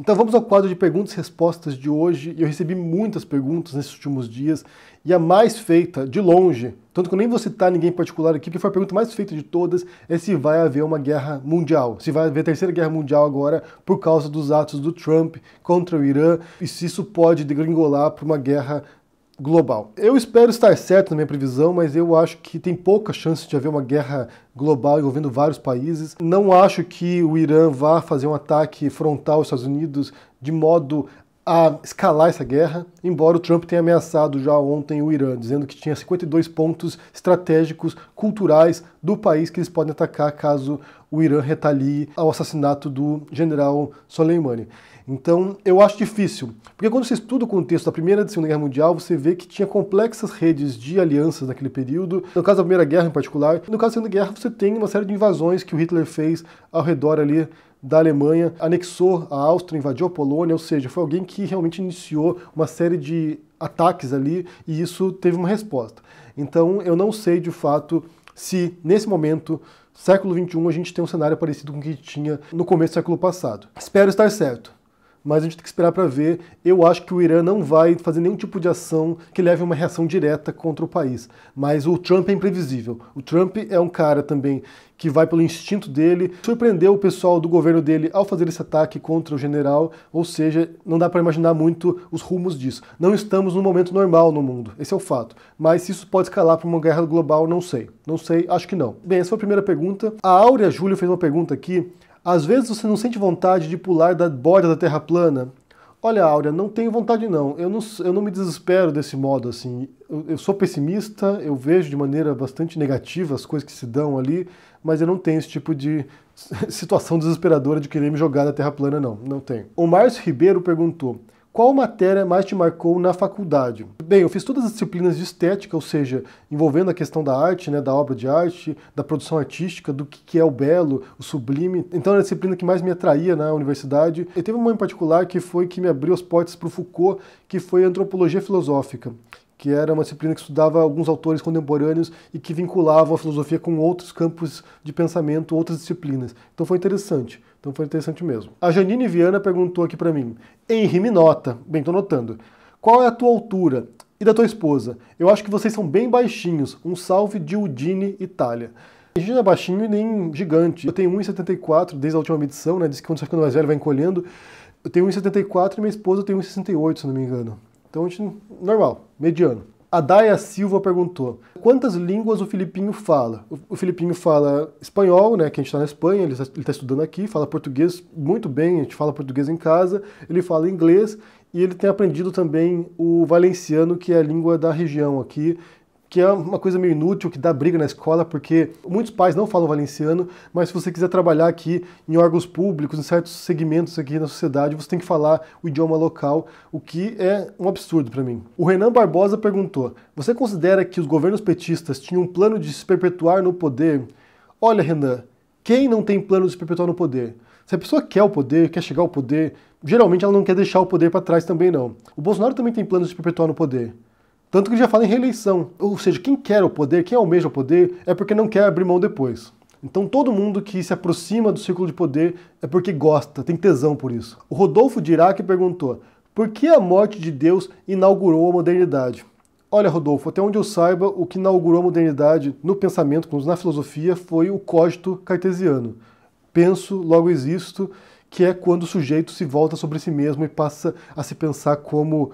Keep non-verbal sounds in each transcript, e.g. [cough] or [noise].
Então vamos ao quadro de perguntas e respostas de hoje. Eu recebi muitas perguntas nesses últimos dias e a mais feita, de longe, tanto que eu nem vou citar ninguém em particular aqui, porque foi a pergunta mais feita de todas, é se vai haver uma guerra mundial, se vai haver terceira guerra mundial agora por causa dos atos do Trump contra o Irã e se isso pode degringolar para uma guerra global. Eu espero estar certo na minha previsão, mas eu acho que tem pouca chance de haver uma guerra global envolvendo vários países. Não acho que o Irã vá fazer um ataque frontal aos Estados Unidos de modo a escalar essa guerra, embora o Trump tenha ameaçado já ontem o Irã, dizendo que tinha 52 pontos estratégicos culturais do país que eles podem atacar caso o Irã retalie ao assassinato do general Soleimani. Então, eu acho difícil, porque quando você estuda o contexto da Primeira e da Segunda Guerra Mundial, você vê que tinha complexas redes de alianças naquele período, no caso da Primeira Guerra em particular. No caso da Segunda Guerra, você tem uma série de invasões que o Hitler fez ao redor ali da Alemanha, anexou a Áustria, invadiu a Polônia, ou seja, foi alguém que realmente iniciou uma série de ataques ali e isso teve uma resposta. Então, eu não sei de fato se nesse momento século XXI a gente tem um cenário parecido com o que tinha no começo do século passado. Espero estar certo mas a gente tem que esperar para ver. Eu acho que o Irã não vai fazer nenhum tipo de ação que leve a uma reação direta contra o país. Mas o Trump é imprevisível. O Trump é um cara também que vai pelo instinto dele, surpreendeu o pessoal do governo dele ao fazer esse ataque contra o general, ou seja, não dá para imaginar muito os rumos disso. Não estamos num momento normal no mundo, esse é o fato. Mas se isso pode escalar para uma guerra global, não sei. Não sei, acho que não. Bem, essa foi a primeira pergunta. A Áurea Júlio fez uma pergunta aqui às vezes você não sente vontade de pular da borda da terra plana. Olha, Áurea, não tenho vontade não. Eu não, eu não me desespero desse modo, assim. Eu, eu sou pessimista, eu vejo de maneira bastante negativa as coisas que se dão ali, mas eu não tenho esse tipo de [laughs] situação desesperadora de querer me jogar da terra plana, não. Não tenho. O Márcio Ribeiro perguntou... Qual matéria mais te marcou na faculdade? Bem, eu fiz todas as disciplinas de estética, ou seja, envolvendo a questão da arte, né, da obra de arte, da produção artística, do que é o belo, o sublime. Então era a disciplina que mais me atraía na universidade. E teve uma em particular que foi que me abriu as portas para o Foucault, que foi a antropologia filosófica, que era uma disciplina que estudava alguns autores contemporâneos e que vinculavam a filosofia com outros campos de pensamento, outras disciplinas. Então foi interessante. Então foi interessante mesmo. A Janine Viana perguntou aqui para mim: Henri, me nota. Bem, tô notando. Qual é a tua altura? E da tua esposa? Eu acho que vocês são bem baixinhos. Um salve de Udine, Itália. A gente não é baixinho e nem gigante. Eu tenho 1,74 desde a última medição, né? Diz que quando você fica mais velho vai encolhendo. Eu tenho 1,74 e minha esposa tem 1,68, se não me engano. Então a gente, normal, mediano. A Daia Silva perguntou: quantas línguas o Filipinho fala? O Filipinho fala espanhol, né? Que a gente está na Espanha, ele está tá estudando aqui, fala português muito bem, a gente fala português em casa, ele fala inglês e ele tem aprendido também o valenciano, que é a língua da região aqui, que é uma coisa meio inútil, que dá briga na escola, porque muitos pais não falam valenciano, mas se você quiser trabalhar aqui em órgãos públicos, em certos segmentos aqui na sociedade, você tem que falar o idioma local, o que é um absurdo para mim. O Renan Barbosa perguntou: Você considera que os governos petistas tinham um plano de se perpetuar no poder? Olha, Renan, quem não tem plano de se perpetuar no poder? Se a pessoa quer o poder, quer chegar ao poder, geralmente ela não quer deixar o poder para trás também não. O Bolsonaro também tem plano de se perpetuar no poder. Tanto que já fala em reeleição. Ou seja, quem quer o poder, quem almeja o poder, é porque não quer abrir mão depois. Então todo mundo que se aproxima do círculo de poder é porque gosta, tem tesão por isso. O Rodolfo Dirac perguntou: por que a morte de Deus inaugurou a modernidade? Olha, Rodolfo, até onde eu saiba, o que inaugurou a modernidade no pensamento, na filosofia, foi o cógito cartesiano. Penso, logo existo, que é quando o sujeito se volta sobre si mesmo e passa a se pensar como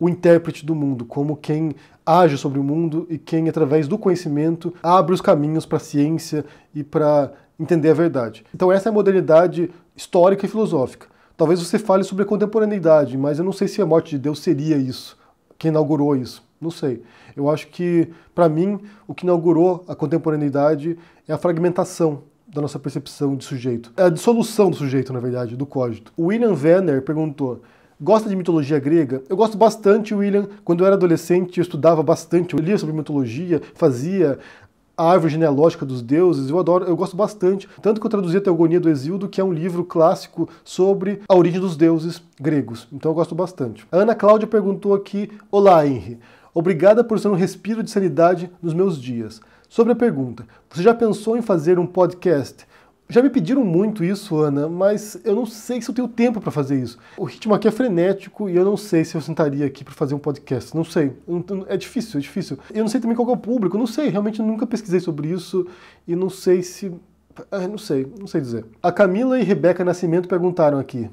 o intérprete do mundo, como quem age sobre o mundo e quem, através do conhecimento, abre os caminhos para a ciência e para entender a verdade. Então, essa é a modernidade histórica e filosófica. Talvez você fale sobre a contemporaneidade, mas eu não sei se a morte de Deus seria isso, quem inaugurou isso. Não sei. Eu acho que, para mim, o que inaugurou a contemporaneidade é a fragmentação da nossa percepção de sujeito. É a dissolução do sujeito, na verdade, do código. William Werner perguntou Gosta de mitologia grega? Eu gosto bastante, William. Quando eu era adolescente, eu estudava bastante, eu lia sobre mitologia, fazia a árvore genealógica dos deuses, eu adoro, eu gosto bastante, tanto que eu traduzi a Teogonia do Exíodo, que é um livro clássico sobre a origem dos deuses gregos. Então eu gosto bastante. A Ana Cláudia perguntou aqui: "Olá, Henry. Obrigada por ser um respiro de sanidade nos meus dias. Sobre a pergunta, você já pensou em fazer um podcast? Já me pediram muito isso, Ana, mas eu não sei se eu tenho tempo para fazer isso. O ritmo aqui é frenético e eu não sei se eu sentaria aqui para fazer um podcast. Não sei. É difícil, é difícil. Eu não sei também qual é o público. Eu não sei. Realmente nunca pesquisei sobre isso e não sei se. Ah, não sei, não sei dizer. A Camila e Rebeca Nascimento perguntaram aqui: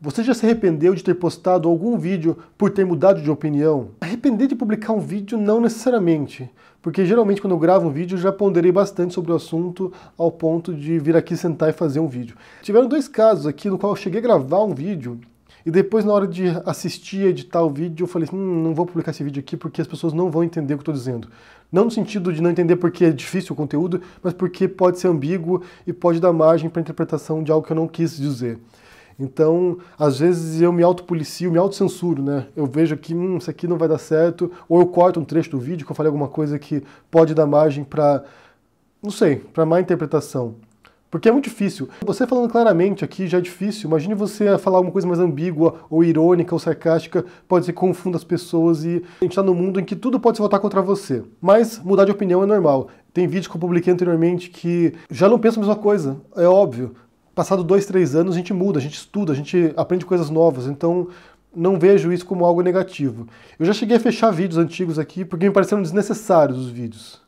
você já se arrependeu de ter postado algum vídeo por ter mudado de opinião? Arrepender de publicar um vídeo não necessariamente, porque geralmente quando eu gravo um vídeo eu já ponderei bastante sobre o assunto ao ponto de vir aqui sentar e fazer um vídeo. Tiveram dois casos aqui no qual eu cheguei a gravar um vídeo e depois na hora de assistir, editar o vídeo, eu falei assim, hum, não vou publicar esse vídeo aqui porque as pessoas não vão entender o que eu estou dizendo. Não no sentido de não entender porque é difícil o conteúdo, mas porque pode ser ambíguo e pode dar margem para interpretação de algo que eu não quis dizer. Então, às vezes eu me autopolicio, me autocensuro, né? Eu vejo que hum, isso aqui não vai dar certo, ou eu corto um trecho do vídeo que eu falei alguma coisa que pode dar margem para, não sei, para má interpretação. Porque é muito difícil. Você falando claramente aqui já é difícil. Imagine você falar alguma coisa mais ambígua, ou irônica, ou sarcástica, pode ser que confunda as pessoas e a gente está num mundo em que tudo pode se voltar contra você. Mas mudar de opinião é normal. Tem vídeos que eu publiquei anteriormente que já não penso a mesma coisa, é óbvio passado dois, três anos, a gente muda, a gente estuda, a gente aprende coisas novas. Então, não vejo isso como algo negativo. Eu já cheguei a fechar vídeos antigos aqui porque me pareceram desnecessários os vídeos.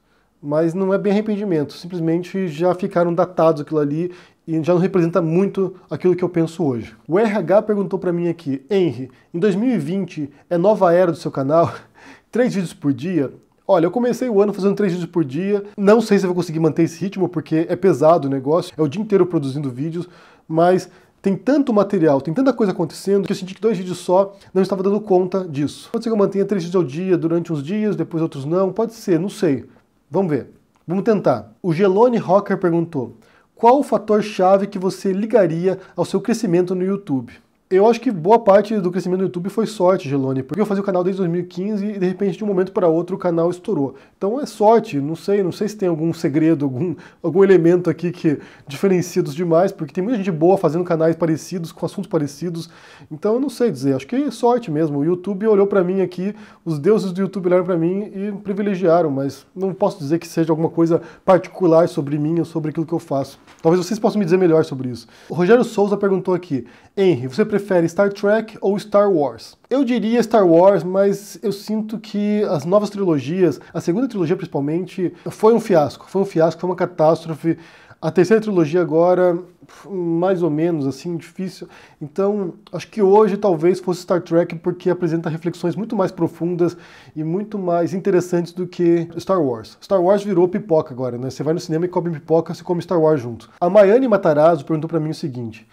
Mas não é bem arrependimento, simplesmente já ficaram datados aquilo ali e já não representa muito aquilo que eu penso hoje. O RH perguntou para mim aqui, Henry, em 2020 é nova era do seu canal? [laughs] Três vídeos por dia? Olha, eu comecei o ano fazendo três vídeos por dia, não sei se vou conseguir manter esse ritmo, porque é pesado o negócio, é o dia inteiro produzindo vídeos, mas tem tanto material, tem tanta coisa acontecendo, que eu senti que dois vídeos só não estava dando conta disso. Pode ser que eu mantenha três vídeos ao dia durante uns dias, depois outros não, pode ser, não sei. Vamos ver. Vamos tentar. O Gelone Rocker perguntou: qual o fator-chave que você ligaria ao seu crescimento no YouTube? Eu acho que boa parte do crescimento do YouTube foi sorte, Gelone, porque eu fazia o canal desde 2015 e de repente, de um momento para outro, o canal estourou. Então é sorte, não sei, não sei se tem algum segredo, algum, algum elemento aqui que diferencia dos demais, porque tem muita gente boa fazendo canais parecidos, com assuntos parecidos. Então eu não sei dizer, acho que é sorte mesmo. O YouTube olhou para mim aqui, os deuses do YouTube olharam para mim e privilegiaram, mas não posso dizer que seja alguma coisa particular sobre mim ou sobre aquilo que eu faço. Talvez vocês possam me dizer melhor sobre isso. O Rogério Souza perguntou aqui: Henry, você prefere prefere Star Trek ou Star Wars? Eu diria Star Wars, mas eu sinto que as novas trilogias, a segunda trilogia principalmente, foi um fiasco. Foi um fiasco, foi uma catástrofe. A terceira trilogia agora, mais ou menos, assim, difícil. Então, acho que hoje talvez fosse Star Trek porque apresenta reflexões muito mais profundas e muito mais interessantes do que Star Wars. Star Wars virou pipoca agora, né? Você vai no cinema e come pipoca, você come Star Wars junto. A Maiane Matarazzo perguntou para mim o seguinte: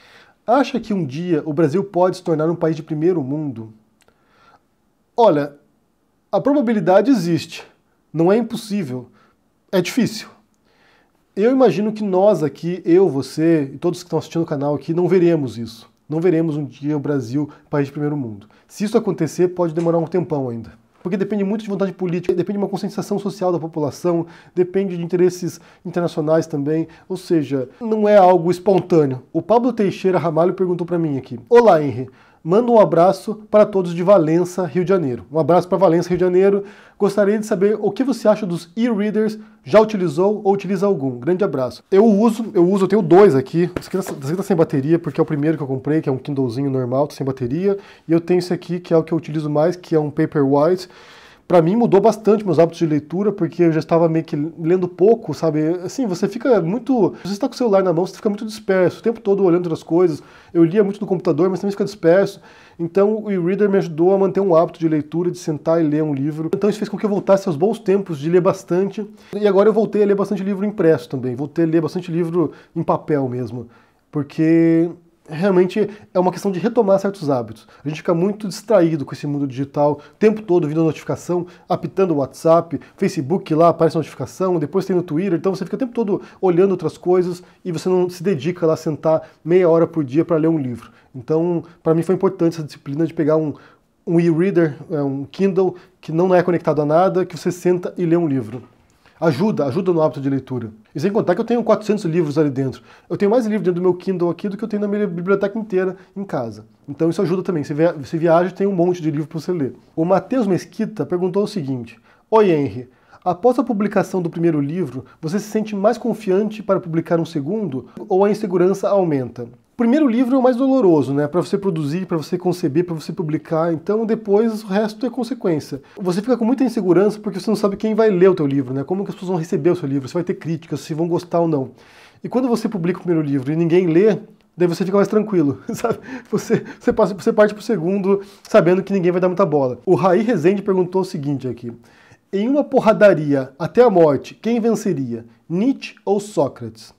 Acha que um dia o Brasil pode se tornar um país de primeiro mundo? Olha, a probabilidade existe. Não é impossível. É difícil. Eu imagino que nós aqui, eu, você e todos que estão assistindo o canal aqui, não veremos isso. Não veremos um dia o Brasil país de primeiro mundo. Se isso acontecer, pode demorar um tempão ainda porque depende muito de vontade política, depende de uma conscientização social da população, depende de interesses internacionais também, ou seja, não é algo espontâneo. O Pablo Teixeira Ramalho perguntou para mim aqui: "Olá, Henry, manda um abraço para todos de Valença, Rio de Janeiro. Um abraço para Valença, Rio de Janeiro. Gostaria de saber o que você acha dos e-readers. Já utilizou ou utiliza algum? Grande abraço. Eu uso, eu uso, eu tenho dois aqui. Esse aqui, tá, esse aqui tá sem bateria, porque é o primeiro que eu comprei, que é um Kindlezinho normal, tá sem bateria. E eu tenho esse aqui, que é o que eu utilizo mais, que é um Paperwhite para mim mudou bastante meus hábitos de leitura, porque eu já estava meio que lendo pouco, sabe? Assim, você fica muito. Se você está com o celular na mão, você fica muito disperso, o tempo todo olhando outras coisas. Eu lia muito no computador, mas também fica disperso. Então o e-reader me ajudou a manter um hábito de leitura, de sentar e ler um livro. Então isso fez com que eu voltasse aos bons tempos de ler bastante. E agora eu voltei a ler bastante livro impresso também. Voltei a ler bastante livro em papel mesmo. Porque realmente é uma questão de retomar certos hábitos. A gente fica muito distraído com esse mundo digital, o tempo todo vindo a notificação, apitando o WhatsApp, Facebook lá aparece a notificação, depois tem no Twitter, então você fica o tempo todo olhando outras coisas e você não se dedica lá a sentar meia hora por dia para ler um livro. Então, para mim foi importante essa disciplina de pegar um, um e-reader, é, um Kindle, que não é conectado a nada, que você senta e lê um livro. Ajuda, ajuda no hábito de leitura. E sem contar que eu tenho 400 livros ali dentro. Eu tenho mais livros dentro do meu Kindle aqui do que eu tenho na minha biblioteca inteira em casa. Então isso ajuda também. Você viaja, tem um monte de livro para você ler. O Matheus Mesquita perguntou o seguinte: Oi Henry, após a publicação do primeiro livro, você se sente mais confiante para publicar um segundo ou a insegurança aumenta? primeiro livro é o mais doloroso, né? Para você produzir, para você conceber, para você publicar. Então depois o resto é consequência. Você fica com muita insegurança porque você não sabe quem vai ler o teu livro, né? Como que as pessoas vão receber o seu livro? Se vai ter críticas, se vão gostar ou não. E quando você publica o primeiro livro e ninguém lê, daí você fica mais tranquilo, [laughs] sabe? Você, você, passa, você parte pro segundo sabendo que ninguém vai dar muita bola. O Raí Rezende perguntou o seguinte aqui. Em uma porradaria até a morte, quem venceria? Nietzsche ou Sócrates?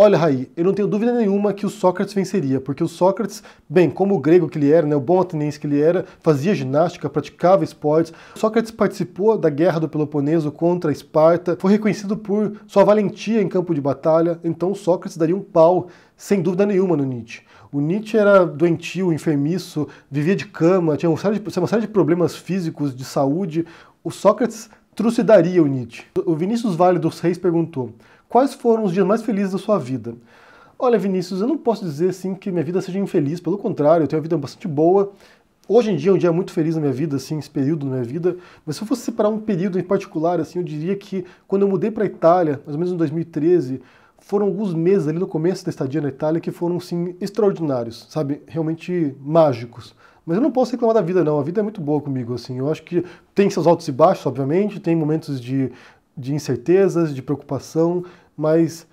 Olha, Raí, eu não tenho dúvida nenhuma que o Sócrates venceria, porque o Sócrates, bem, como o grego que ele era, né, o bom ateniense que ele era, fazia ginástica, praticava esportes. Sócrates participou da guerra do Peloponeso contra a Esparta, foi reconhecido por sua valentia em campo de batalha, então Sócrates daria um pau, sem dúvida nenhuma, no Nietzsche. O Nietzsche era doentio, enfermiço, vivia de cama, tinha uma série de, uma série de problemas físicos, de saúde. O Sócrates trucidaria o Nietzsche. O Vinícius Vale dos Reis perguntou. Quais foram os dias mais felizes da sua vida? Olha, Vinícius, eu não posso dizer assim que minha vida seja infeliz, pelo contrário, eu tenho uma vida bastante boa. Hoje em dia é um dia muito feliz na minha vida, assim, esse período na minha vida, mas se eu fosse separar um período em particular, assim, eu diria que quando eu mudei para a Itália, mais ou menos em 2013, foram alguns meses ali no começo da estadia na Itália que foram, assim, extraordinários, sabe? Realmente mágicos. Mas eu não posso reclamar da vida, não. A vida é muito boa comigo, assim. Eu acho que tem seus altos e baixos, obviamente, tem momentos de de incertezas, de preocupação, mas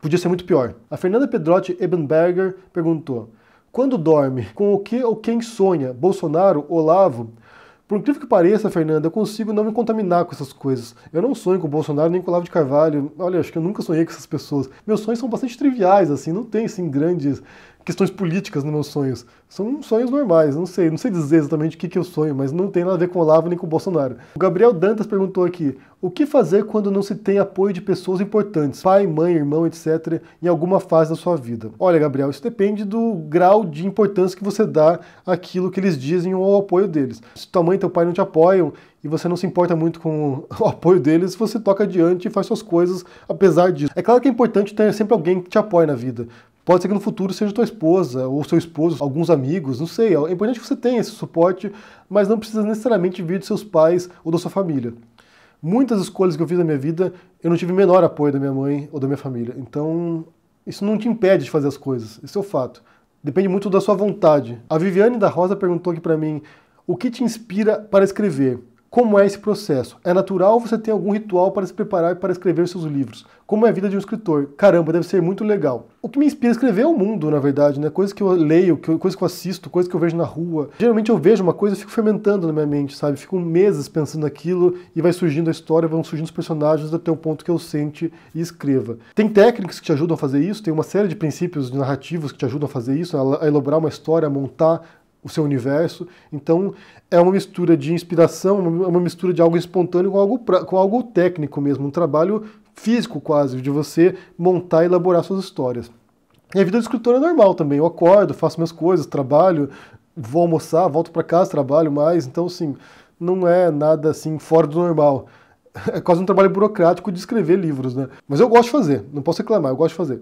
podia ser muito pior. A Fernanda Pedrotti Ebenberger perguntou: Quando dorme? Com o que ou quem sonha? Bolsonaro? Olavo? Por incrível que pareça, Fernanda, eu consigo não me contaminar com essas coisas. Eu não sonho com o Bolsonaro nem com o Olavo de Carvalho. Olha, acho que eu nunca sonhei com essas pessoas. Meus sonhos são bastante triviais, assim, não tem, assim, grandes questões políticas nos meus sonhos. São sonhos normais, não sei, não sei dizer exatamente o que, que eu sonho, mas não tem nada a ver com o Olavo nem com o Bolsonaro. O Gabriel Dantas perguntou aqui: o que fazer quando não se tem apoio de pessoas importantes, pai, mãe, irmão, etc., em alguma fase da sua vida? Olha, Gabriel, isso depende do grau de importância que você dá àquilo que eles dizem ou ao apoio deles. Se tua mãe e teu pai não te apoiam e você não se importa muito com [laughs] o apoio deles, você toca adiante e faz suas coisas apesar disso. É claro que é importante ter sempre alguém que te apoie na vida, Pode ser que no futuro seja tua esposa, ou seu esposo, alguns amigos, não sei. É importante que você tenha esse suporte, mas não precisa necessariamente vir de seus pais ou da sua família. Muitas escolhas que eu fiz na minha vida, eu não tive o menor apoio da minha mãe ou da minha família. Então, isso não te impede de fazer as coisas, isso é o fato. Depende muito da sua vontade. A Viviane da Rosa perguntou aqui para mim: o que te inspira para escrever? Como é esse processo? É natural você ter algum ritual para se preparar para escrever seus livros? Como é a vida de um escritor? Caramba, deve ser muito legal. O que me inspira a escrever é o mundo, na verdade, né? Coisas que eu leio, coisas que eu assisto, coisas que eu vejo na rua. Geralmente eu vejo uma coisa e fico fermentando na minha mente, sabe? Fico meses pensando naquilo e vai surgindo a história, vão surgindo os personagens até o ponto que eu sente e escreva. Tem técnicas que te ajudam a fazer isso, tem uma série de princípios narrativos que te ajudam a fazer isso, a elaborar uma história, a montar o seu universo. Então, é uma mistura de inspiração, uma mistura de algo espontâneo com algo, com algo técnico mesmo, um trabalho físico quase, de você montar e elaborar suas histórias. E a vida do escritor é normal também. Eu acordo, faço minhas coisas, trabalho, vou almoçar, volto para casa, trabalho mais. Então, assim, não é nada assim fora do normal. [laughs] É quase um trabalho burocrático de escrever livros, né? Mas eu gosto de fazer, não posso reclamar, eu gosto de fazer.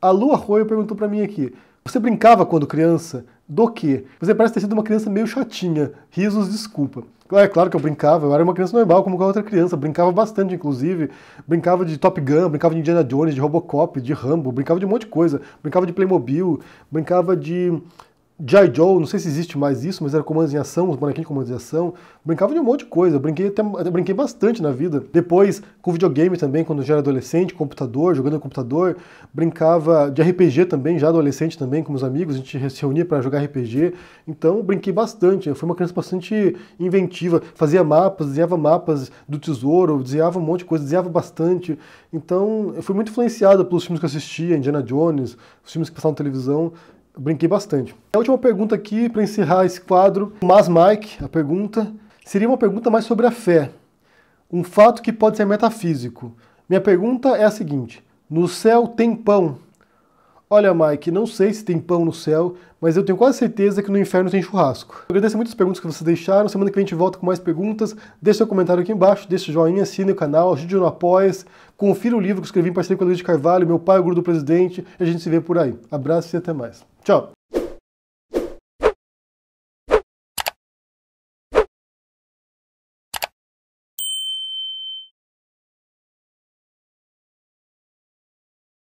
A Lua Roy perguntou para mim aqui: você brincava quando criança? do que você parece ter sido uma criança meio chatinha. Risos, desculpa. É claro que eu brincava, eu era uma criança normal, como qualquer outra criança. Brincava bastante, inclusive. Brincava de Top Gun, brincava de Indiana Jones, de Robocop, de Rambo, brincava de um monte de coisa. Brincava de Playmobil, brincava de G.I. Joe, não sei se existe mais isso, mas era comandos em ação, os bonequinhos de comandos em ação. Brincava de um monte de coisa, eu brinquei, até, brinquei bastante na vida. Depois, com videogame também, quando já era adolescente, computador, jogando no computador. Brincava de RPG também, já adolescente também, com os amigos, a gente se reunia para jogar RPG. Então, brinquei bastante, eu fui uma criança bastante inventiva. Fazia mapas, desenhava mapas do tesouro, desenhava um monte de coisa, desenhava bastante. Então, eu fui muito influenciado pelos filmes que eu assistia, Indiana Jones, os filmes que passavam na televisão brinquei bastante. A última pergunta aqui, para encerrar esse quadro, mas Mike, a pergunta, seria uma pergunta mais sobre a fé. Um fato que pode ser metafísico. Minha pergunta é a seguinte: no céu tem pão? Olha, Mike, não sei se tem pão no céu, mas eu tenho quase certeza que no inferno tem churrasco. Eu agradeço muito as perguntas que vocês deixaram. Semana que vem a gente volta com mais perguntas. Deixe seu comentário aqui embaixo, deixe o joinha, assine o canal, ajude no apoia confira o livro que eu escrevi em parceria com a Luiz de Carvalho, meu pai, o guru do presidente. E a gente se vê por aí. Abraço e até mais. Tchau.